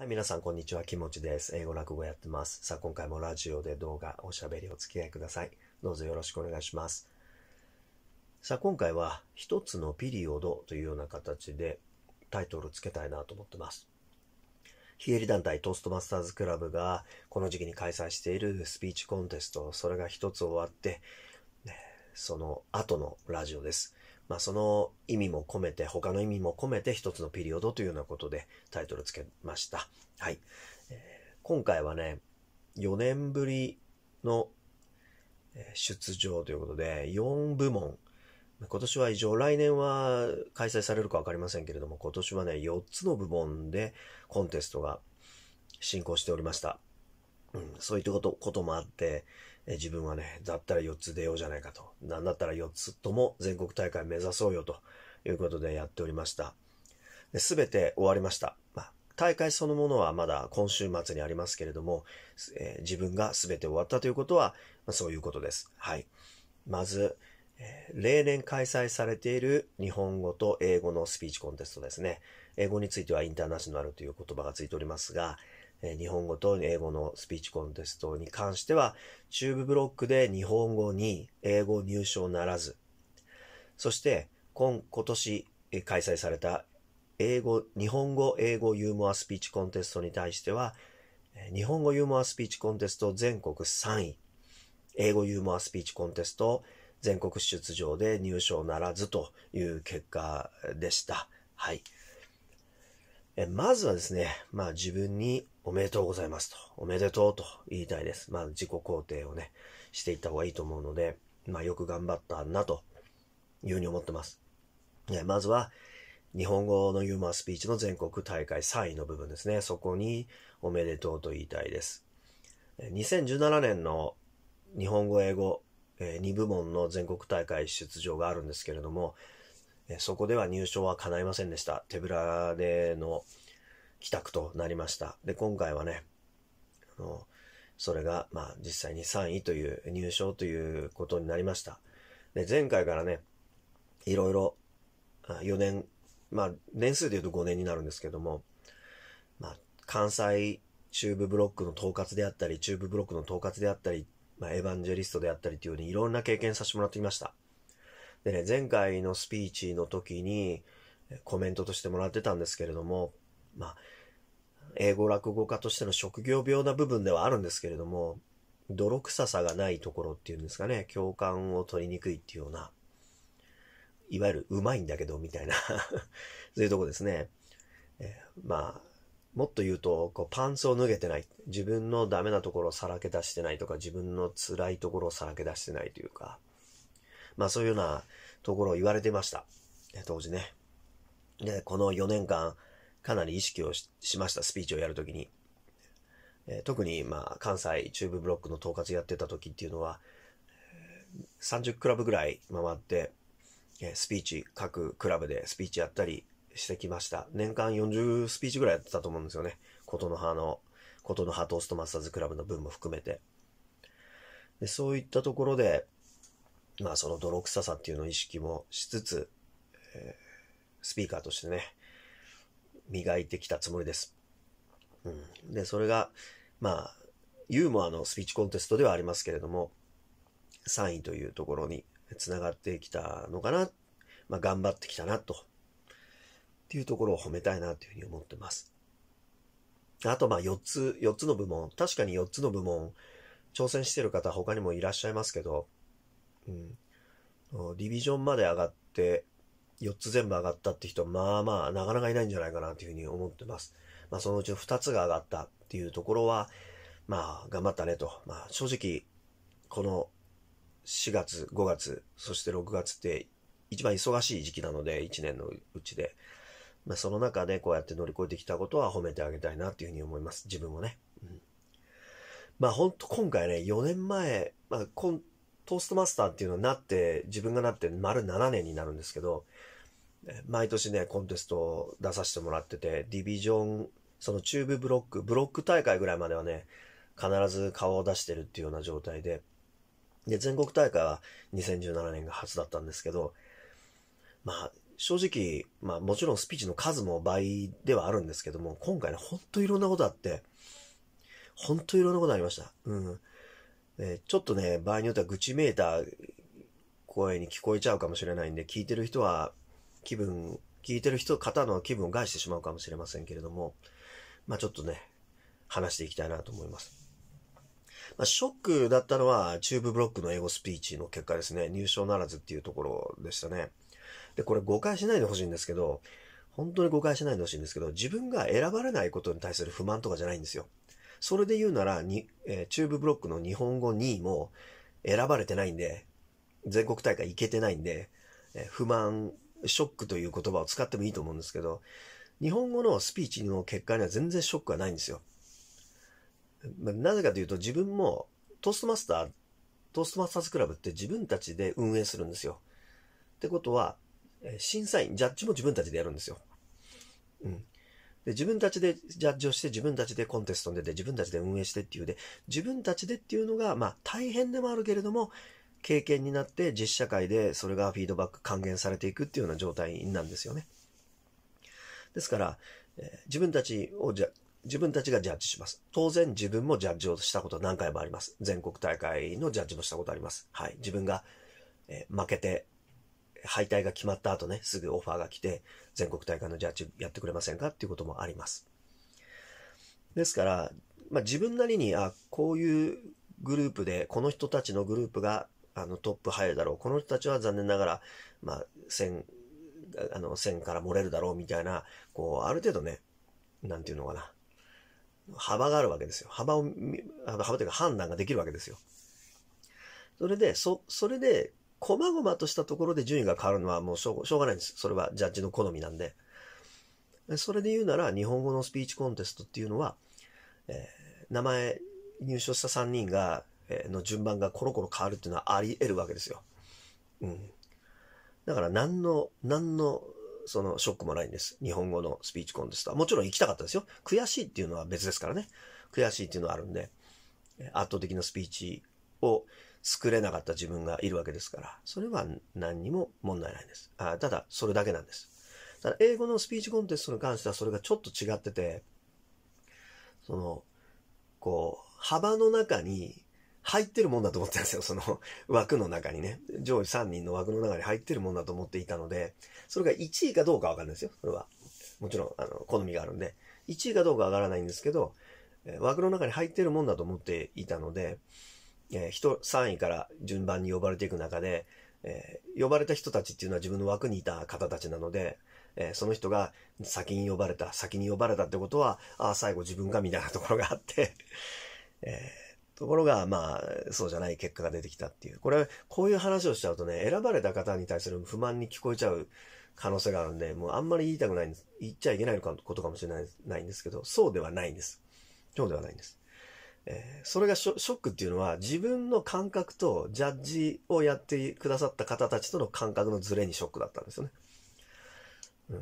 はい、皆さん、こんにちは。気持ちです。英語落語やってます。さあ、今回もラジオで動画、おしゃべりお付き合いください。どうぞよろしくお願いします。さあ、今回は、一つのピリオドというような形でタイトルつけたいなと思ってます。非営利団体トーストマスターズクラブが、この時期に開催しているスピーチコンテスト、それが一つ終わって、その後のラジオです。まあ、その意味も込めて、他の意味も込めて一つのピリオドというようなことでタイトルつけました。はい。えー、今回はね、4年ぶりの出場ということで、4部門、今年は以上、来年は開催されるかわかりませんけれども、今年はね、4つの部門でコンテストが進行しておりました。うん、そういったこと、こともあって、え自分はね、だったら4つ出ようじゃないかと。何だったら4つとも全国大会目指そうよということでやっておりました。で全て終わりました。まあ、大会そのものはまだ今週末にありますけれども、えー、自分が全て終わったということは、まあ、そういうことです。はい。まず、えー、例年開催されている日本語と英語のスピーチコンテストですね。英語についてはインターナショナルという言葉がついておりますが、日本語と英語のスピーチコンテストに関しては、中部ブロックで日本語に英語入賞ならず、そして今、今年開催された英語、日本語英語ユーモアスピーチコンテストに対しては、日本語ユーモアスピーチコンテスト全国3位、英語ユーモアスピーチコンテスト全国出場で入賞ならずという結果でした。はい。えまずはですね、まあ自分におめでとうございますと、おめでとうと言いたいです。まあ自己肯定をね、していった方がいいと思うので、まあよく頑張ったなというふうに思ってます。えまずは、日本語のユーモアスピーチの全国大会3位の部分ですね。そこにおめでとうと言いたいです。2017年の日本語英語2部門の全国大会出場があるんですけれども、そこでは入賞は叶いませんでした。手ぶらでの帰宅となりました。で、今回はね、あの、それが、まあ、実際に3位という入賞ということになりました。で、前回からね、いろいろ、4年、まあ、年数で言うと5年になるんですけども、まあ、関西中部ブロックの統括であったり、中部ブロックの統括であったり、まあ、エヴァンジェリストであったりというようにいろんな経験させてもらってきました。でね、前回のスピーチの時にコメントとしてもらってたんですけれども、まあ、英語落語家としての職業病な部分ではあるんですけれども、泥臭さがないところっていうんですかね、共感を取りにくいっていうような、いわゆるうまいんだけどみたいな そういうとこですね。えー、まあ、もっと言うと、こうパンツを脱げてない。自分のダメなところをさらけ出してないとか、自分の辛いところをさらけ出してないというか、まあそういうようなところを言われてました。当時ね。で、この4年間、かなり意識をしました、スピーチをやるときに。え特に、まあ、関西中部ブロックの統括やってた時っていうのは、30クラブぐらい回って、えスピーチ、各クラブでスピーチやったりしてきました。年間40スピーチぐらいやってたと思うんですよね。ことの葉の、ことの葉トーストマスターズクラブの分も含めて。でそういったところで、まあその泥臭さっていうのを意識もしつつ、えー、スピーカーとしてね、磨いてきたつもりです。うん。で、それが、まあ、ユーモアのスピーチコンテストではありますけれども、3位というところにつながってきたのかな、まあ、頑張ってきたなと、っていうところを褒めたいなというふうに思ってます。あと、まあ、4つ、4つの部門、確かに4つの部門、挑戦してる方他にもいらっしゃいますけど、うん。ディビジョンまで上がって、4つ全部上がったって人まあまあ、なかなかいないんじゃないかなっていうふうに思ってます。まあ、そのうちの2つが上がったっていうところは、まあ、頑張ったねと。まあ、正直、この4月、5月、そして6月って一番忙しい時期なので、1年のうちで。まあ、その中でこうやって乗り越えてきたことは褒めてあげたいなっていうふうに思います。自分もね。うん、まあ、ほんと今回ね、4年前、まあ、今トーストマスターっていうのになって、自分がなって丸7年になるんですけど、毎年ね、コンテスト出させてもらってて、ディビジョン、そのチューブロック、ブロック大会ぐらいまではね、必ず顔を出してるっていうような状態で、で、全国大会は2017年が初だったんですけど、まあ、正直、まあもちろんスピーチの数も倍ではあるんですけども、今回ね、ほんといろんなことあって、ほんといろんなことありました。うん。えちょっとね、場合によっては愚痴めいた声に聞こえちゃうかもしれないんで、聞いてる人は気分、聞いてる人、方の気分を害してしまうかもしれませんけれども、まあちょっとね、話していきたいなと思います。まあ、ショックだったのは、チューブブロックの英語スピーチの結果ですね、入賞ならずっていうところでしたね。で、これ誤解しないでほしいんですけど、本当に誤解しないでほしいんですけど、自分が選ばれないことに対する不満とかじゃないんですよ。それで言うなら、に、えー、ューブロックの日本語2位も選ばれてないんで、全国大会行けてないんで、えー、不満、ショックという言葉を使ってもいいと思うんですけど、日本語のスピーチの結果には全然ショックはないんですよ。まあ、なぜかというと自分もトーストマスター、トーストマスターズクラブって自分たちで運営するんですよ。ってことは、審査員、ジャッジも自分たちでやるんですよ。うん。で、自分たちでジャッジをして、自分たちでコンテストに出て、自分たちで運営してっていうで、自分たちでっていうのが、まあ、大変でもあるけれども、経験になって実社会でそれがフィードバック還元されていくっていうような状態なんですよね。ですから、え自分たちをじゃ、自分たちがジャッジします。当然自分もジャッジをしたこと何回もあります。全国大会のジャッジもしたことあります。はい。自分が、え負けて敗退が決まった後ね、すぐオファーが来て、全国大会のジャッジやってくれませんかっていうこともあります。ですから、まあ、自分なりに、あ、こういうグループで、この人たちのグループがあのトップ入るだろう。この人たちは残念ながら、まあ、線、あの、線から漏れるだろうみたいな、こう、ある程度ね、なんていうのかな。幅があるわけですよ。幅を、幅というか判断ができるわけですよ。それで、そ、それで、細々としたところで順位が変わるのはもうしょうがないんです。それはジャッジの好みなんで。それで言うなら、日本語のスピーチコンテストっていうのは、えー、名前入賞した3人が、えー、の順番がコロコロ変わるっていうのはあり得るわけですよ。うん。だから何の、何の、そのショックもないんです。日本語のスピーチコンテストは。もちろん行きたかったですよ。悔しいっていうのは別ですからね。悔しいっていうのはあるんで、圧倒的なスピーチを、作れなかった自分がいるわけですから、それは何にも問題ないです。あただ、それだけなんです。ただ、英語のスピーチコンテストに関してはそれがちょっと違ってて、その、こう、幅の中に入ってるもんだと思ってたんですよ。その枠の中にね。上位3人の枠の中に入ってるもんだと思っていたので、それが1位かどうかわかんないですよ。それは。もちろん、あの、好みがあるんで。1位かどうかわからないんですけど、枠の中に入ってるもんだと思っていたので、えー、人、3位から順番に呼ばれていく中で、えー、呼ばれた人たちっていうのは自分の枠にいた方たちなので、えー、その人が先に呼ばれた、先に呼ばれたってことは、ああ、最後自分がみたいなところがあって えー、ところが、まあ、そうじゃない結果が出てきたっていう。これ、こういう話をしちゃうとね、選ばれた方に対する不満に聞こえちゃう可能性があるんで、もうあんまり言いたくないんです。言っちゃいけないことかもしれないないんですけど、そうではないんです。そうではないんです。えー、それがショックっていうのは自分の感覚とジャッジをやってくださった方たちとの感覚のズレにショックだったんですよね。う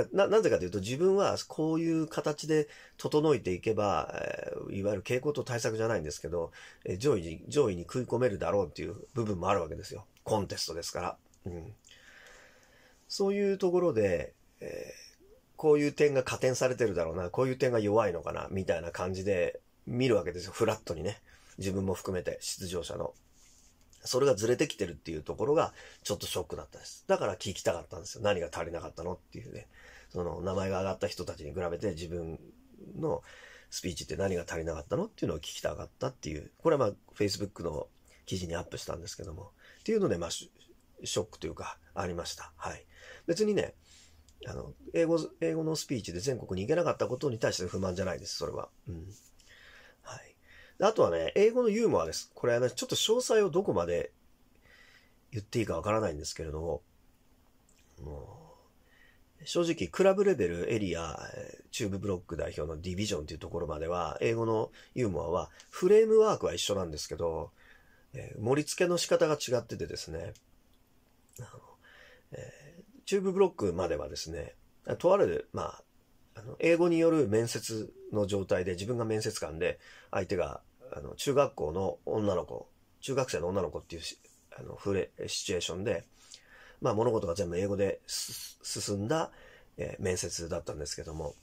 ん、な、なぜかというと自分はこういう形で整えていけば、えー、いわゆる傾向と対策じゃないんですけど、えー、上位に、上位に食い込めるだろうっていう部分もあるわけですよ。コンテストですから。うん、そういうところで、えー、こういう点が加点されてるだろうな、こういう点が弱いのかな、みたいな感じで、見るわけですよ。フラットにね。自分も含めて、出場者の。それがずれてきてるっていうところが、ちょっとショックだったです。だから聞きたかったんですよ。何が足りなかったのっていうね。その、名前が上がった人たちに比べて自分のスピーチって何が足りなかったのっていうのを聞きたかったっていう。これはまあ、Facebook の記事にアップしたんですけども。っていうので、まあ、ショックというか、ありました。はい。別にね、あの、英語、英語のスピーチで全国に行けなかったことに対して不満じゃないです、それは。うん。あとはね、英語のユーモアです。これはね、ちょっと詳細をどこまで言っていいかわからないんですけれども、正直、クラブレベルエリア、中部ブロック代表のディビジョンというところまでは、英語のユーモアは、フレームワークは一緒なんですけど、えー、盛り付けの仕方が違っててですね、あのえー、中部ブロックまではですね、とある、まあ、あの英語による面接の状態で、自分が面接官で、相手があの、中学校の女の子、中学生の女の子っていうあの、フレ、シチュエーションで、まあ物事が全部英語で進んだ、えー、面接だったんですけども、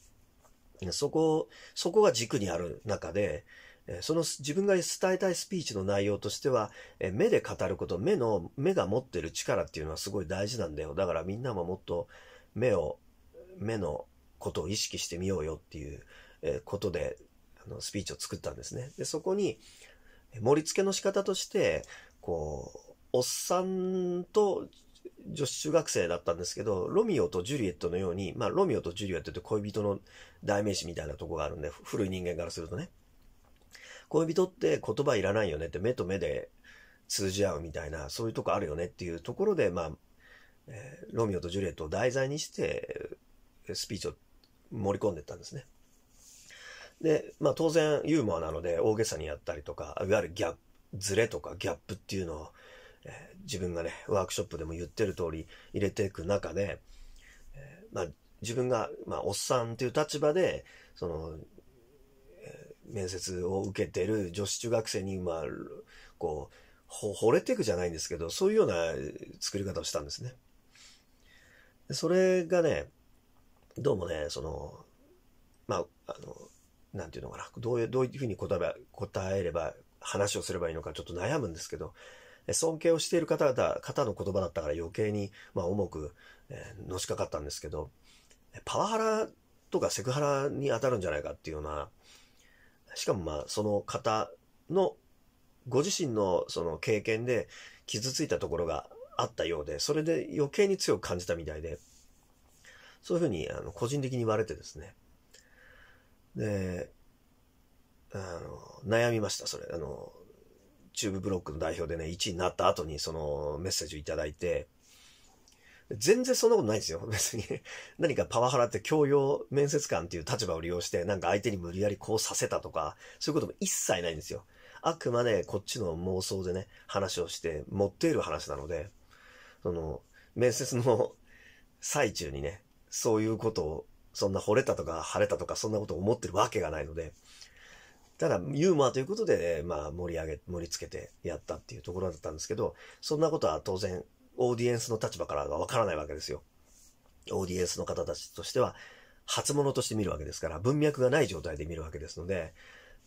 そこ、そこが軸にある中で、えー、その自分が伝えたいスピーチの内容としては、えー、目で語ること、目の、目が持ってる力っていうのはすごい大事なんだよ。だからみんなももっと目を、目のことを意識してみようよっていうことであのスピーチを作ったんですね。で、そこに、盛り付けの仕方として、こう、おっさんと女子中学生だったんですけど、ロミオとジュリエットのように、まあ、ロミオとジュリエットって恋人の代名詞みたいなとこがあるんで、古い人間からするとね。恋人って言葉いらないよねって、目と目で通じ合うみたいな、そういうとこあるよねっていうところで、まあ、えロミオとジュリエットを題材にして、スピーチを盛り込んでったんですね。で、まあ当然ユーモアなので大げさにやったりとか、いわゆるギャップ、ズレとかギャップっていうのを、えー、自分がね、ワークショップでも言ってる通り入れていく中で、えー、まあ自分が、まあおっさんっていう立場で、その、えー、面接を受けてる女子中学生に、まあ、こう、惚れていくじゃないんですけど、そういうような作り方をしたんですね。それがね、どうもね、その、まあ、あの、なんていうのかな、どういう、どういうふうに答え答えれば、話をすればいいのかちょっと悩むんですけど、尊敬をしている方々、方の言葉だったから余計に、まあ、重く、えー、のしかかったんですけど、パワハラとかセクハラに当たるんじゃないかっていうような、しかもまあ、その方の、ご自身のその経験で傷ついたところがあったようで、それで余計に強く感じたみたいで、そういうふうに、あの、個人的に言われてですね、で、あの、悩みました、それ。あの、チューブブロックの代表でね、1位になった後にそのメッセージをいただいて、全然そんなことないんですよ、別に。何かパワハラって教養面接官っていう立場を利用して、なんか相手に無理やりこうさせたとか、そういうことも一切ないんですよ。あくまでこっちの妄想でね、話をして、持っている話なので、その、面接の最中にね、そういうことをそんな惚れたとか晴れたとか、そんなこと思ってるわけがないので、ただユーモアということで、まあ盛り上げ、盛り付けてやったっていうところだったんですけど、そんなことは当然、オーディエンスの立場からはわからないわけですよ。オーディエンスの方たちとしては、初物として見るわけですから、文脈がない状態で見るわけですので、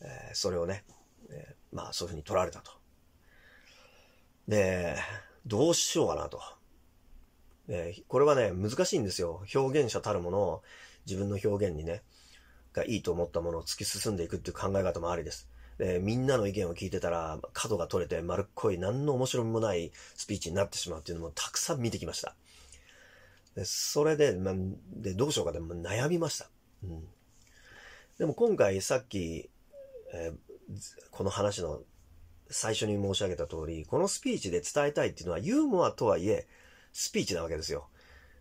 えー、それをね、えー、まあそういうふうに取られたと。で、どうしようかなと。えこれはね、難しいんですよ。表現者たるもの、自分の表現にね、がいいと思ったものを突き進んでいくっていう考え方もありです。で、みんなの意見を聞いてたら、角が取れて丸っこい何の面白みもないスピーチになってしまうっていうのもたくさん見てきました。で、それで、ま、で、どうしようかで、も悩みました。うん。でも今回さっき、えー、この話の最初に申し上げた通り、このスピーチで伝えたいっていうのはユーモアとはいえ、スピーチなわけですよ。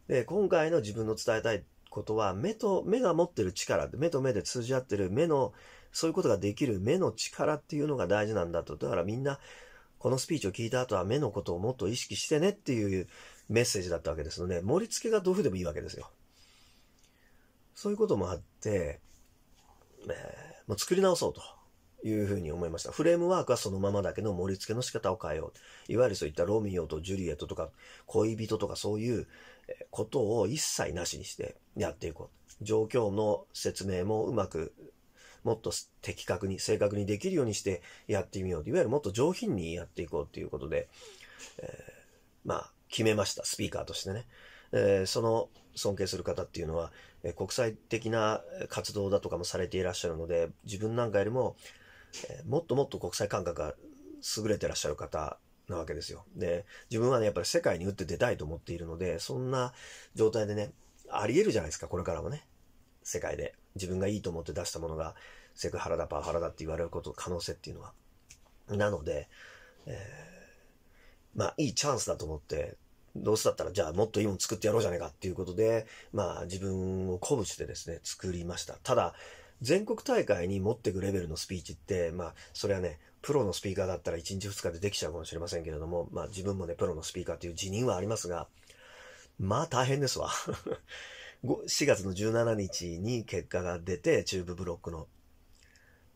で、今回の自分の伝えたいことは、目と、目が持ってる力、目と目で通じ合ってる目の、そういうことができる目の力っていうのが大事なんだと。だからみんな、このスピーチを聞いた後は目のことをもっと意識してねっていうメッセージだったわけですので、盛り付けがどういうでもいいわけですよ。そういうこともあって、えー、もう作り直そうというふうに思いました。フレームワークはそのままだけど盛り付けの仕方を変えよう。いわゆるそういったロミオとジュリエットとか恋人とかそういうことを一切なしにしてやっていこう。状況の説明もうまく、もっと的確に、正確にできるようにしてやってみよういわゆるもっと上品にやっていこうということで、えー、まあ、決めました。スピーカーとしてね。えー、その尊敬する方っていうのは、えー、国際的な活動だとかもされていらっしゃるので、自分なんかよりも、えー、もっともっと国際感覚が優れてらっしゃる方なわけですよ。で、自分はね、やっぱり世界に打って出たいと思っているので、そんな状態でね、あり得るじゃないですか、これからもね。世界で。自分がいいと思って出したものが、セクハラだ、パワハラだって言われること、可能性っていうのは。なので、えー、まあ、いいチャンスだと思って、どうせだったら、じゃあもっといいもの作ってやろうじゃねえかっていうことで、まあ、自分を鼓舞してですね、作りました。ただ、全国大会に持ってくレベルのスピーチって、まあ、それはね、プロのスピーカーだったら1日2日でできちゃうかもしれませんけれども、まあ自分もね、プロのスピーカーという辞任はありますが、まあ大変ですわ。4 月の17日に結果が出て、中部ブロックの。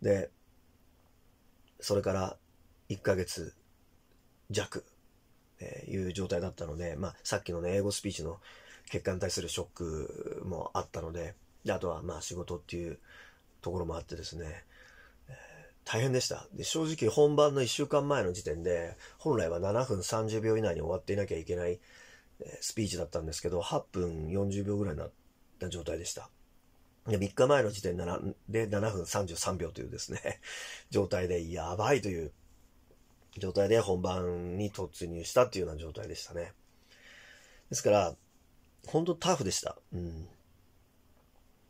で、それから1ヶ月弱、えー、いう状態だったので、まあ、さっきのね、英語スピーチの結果に対するショックもあったので、であとはまあ仕事っていうところもあってですね、え大変でした。で、正直本番の1週間前の時点で、本来は7分30秒以内に終わっていなきゃいけない、えスピーチだったんですけど、8分40秒ぐらいになった状態でした。で、3日前の時点で 7, で7分33秒というですね、状態でやばいという状態で本番に突入したっていうような状態でしたね。ですから、本当タフでした。うん。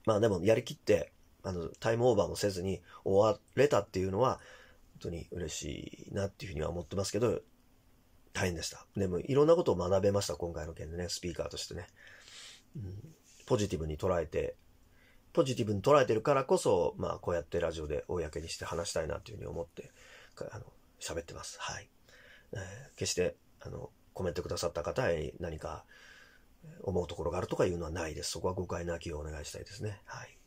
まあでもやりきって、あの、タイムオーバーもせずに終われたっていうのは、本当に嬉しいなっていうふうには思ってますけど、大変でした。でも、いろんなことを学べました、今回の件でね、スピーカーとしてね。うん、ポジティブに捉えて、ポジティブに捉えてるからこそ、まあ、こうやってラジオで公にして話したいなというふうに思って、あの、喋ってます。はい。えー、決して、あの、コメントくださった方へ何か思うところがあるとかいうのはないです。そこは誤解なきをお願いしたいですね。はい。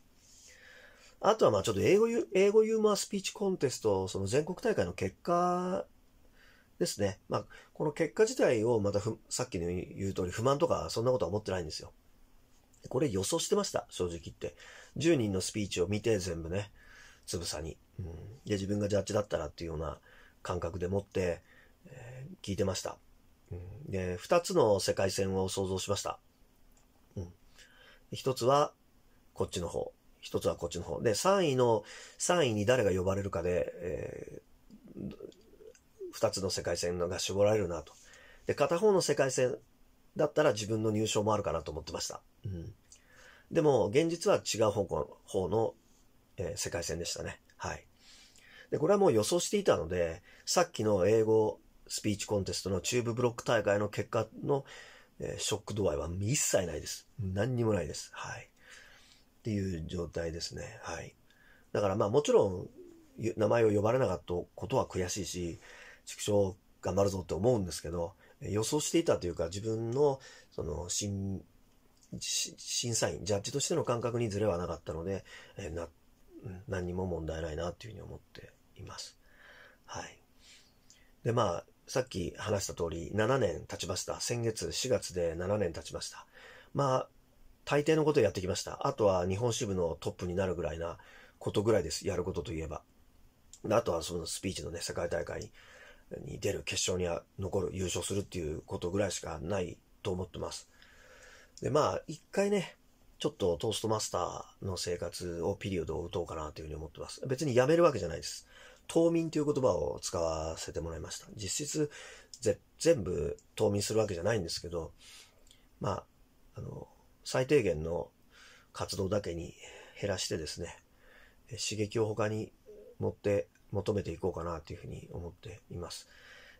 あとはまあちょっと英語ユ英語ユーモアスピーチコンテスト、その全国大会の結果ですね。まあ、この結果自体をまたふ、さっきの言う通り不満とかそんなことは思ってないんですよ。これ予想してました、正直言って。10人のスピーチを見て全部ね、つぶさに。うん、で、自分がジャッジだったらっていうような感覚でもって、えー、聞いてました。うん、で、2つの世界線を想像しました。うん、1つは、こっちの方。一つはこっちの方。で、3位の、3位に誰が呼ばれるかで、えー、2つの世界線が絞られるなと。で、片方の世界線だったら自分の入賞もあるかなと思ってました。うん。でも、現実は違う方向、方の、えー、世界線でしたね。はい。で、これはもう予想していたので、さっきの英語スピーチコンテストのチューブブロック大会の結果の、えー、ショック度合いは一切ないです。何にもないです。はい。っていう状態ですね。はい。だからまあもちろん、名前を呼ばれなかったことは悔しいし、畜生頑張るぞって思うんですけど、予想していたというか自分の、その、審、審査員、ジャッジとしての感覚にずれはなかったので、えな、何にも問題ないなっていうふうに思っています。はい。で、まあ、さっき話した通り、7年経ちました。先月4月で7年経ちました。まあ、大抵のことをやってきました。あとは日本支部のトップになるぐらいなことぐらいです。やることといえば。あとはそのスピーチのね、世界大会に出る、決勝には残る、優勝するっていうことぐらいしかないと思ってます。で、まあ、一回ね、ちょっとトーストマスターの生活をピリオドを打とうかなというふうに思ってます。別に辞めるわけじゃないです。冬眠という言葉を使わせてもらいました。実質、全部冬眠するわけじゃないんですけど、まあ、あの、最低限の活動だけに減らしてですね、刺激を他に持って求めていこうかなというふうに思っています。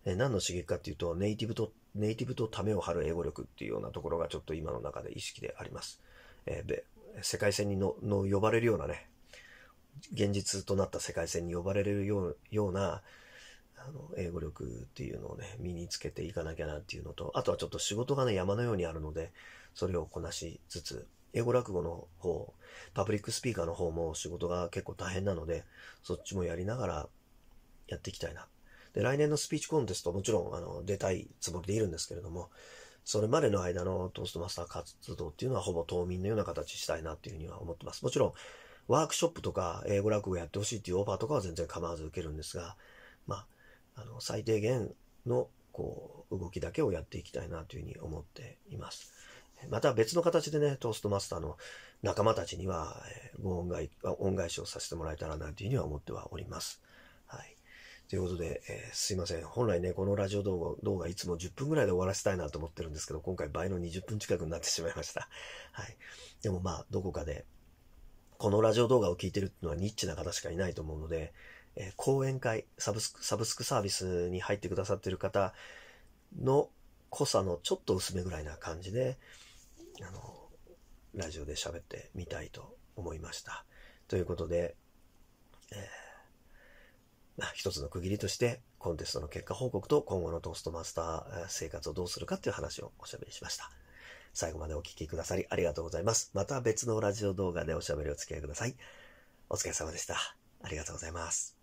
え何の刺激かっていうと、ネイティブと、ネイティブとためを張る英語力っていうようなところがちょっと今の中で意識であります。えで、世界戦にのの呼ばれるようなね、現実となった世界線に呼ばれるようなあの、英語力っていうのをね、身につけていかなきゃなっていうのと、あとはちょっと仕事がね、山のようにあるので、それをこなしつつ、英語落語の方、パブリックスピーカーの方も仕事が結構大変なので、そっちもやりながらやっていきたいな。で、来年のスピーチコンテスト、もちろん、あの、出たいつもりでいるんですけれども、それまでの間のトーストマスター活動っていうのはほぼ島民のような形したいなっていうふうには思ってます。もちろん、ワークショップとか英語落語やってほしいっていうオファーとかは全然構わず受けるんですが、まあ、あの、最低限の、こう、動きだけをやっていきたいなというふうに思っています。また別の形でね、トーストマスターの仲間たちには、えー、ご恩返恩返しをさせてもらえたらなというふうには思ってはおります。はい。ということで、えー、すいません。本来ね、このラジオ動画動画いつも10分ぐらいで終わらせたいなと思ってるんですけど、今回倍の20分近くになってしまいました。はい。でもまあ、どこかで、このラジオ動画を聴いてるっていうのはニッチな方しかいないと思うので、えー、講演会サブスク、サブスクサービスに入ってくださってる方の濃さのちょっと薄めぐらいな感じで、あの、ラジオで喋ってみたいと思いました。ということで、えー、まあ、一つの区切りとして、コンテストの結果報告と今後のトーストマスター生活をどうするかっていう話をおしゃべりしました。最後までお聴きくださりありがとうございます。また別のラジオ動画でおしゃべりお付き合いください。お疲れ様でした。ありがとうございます。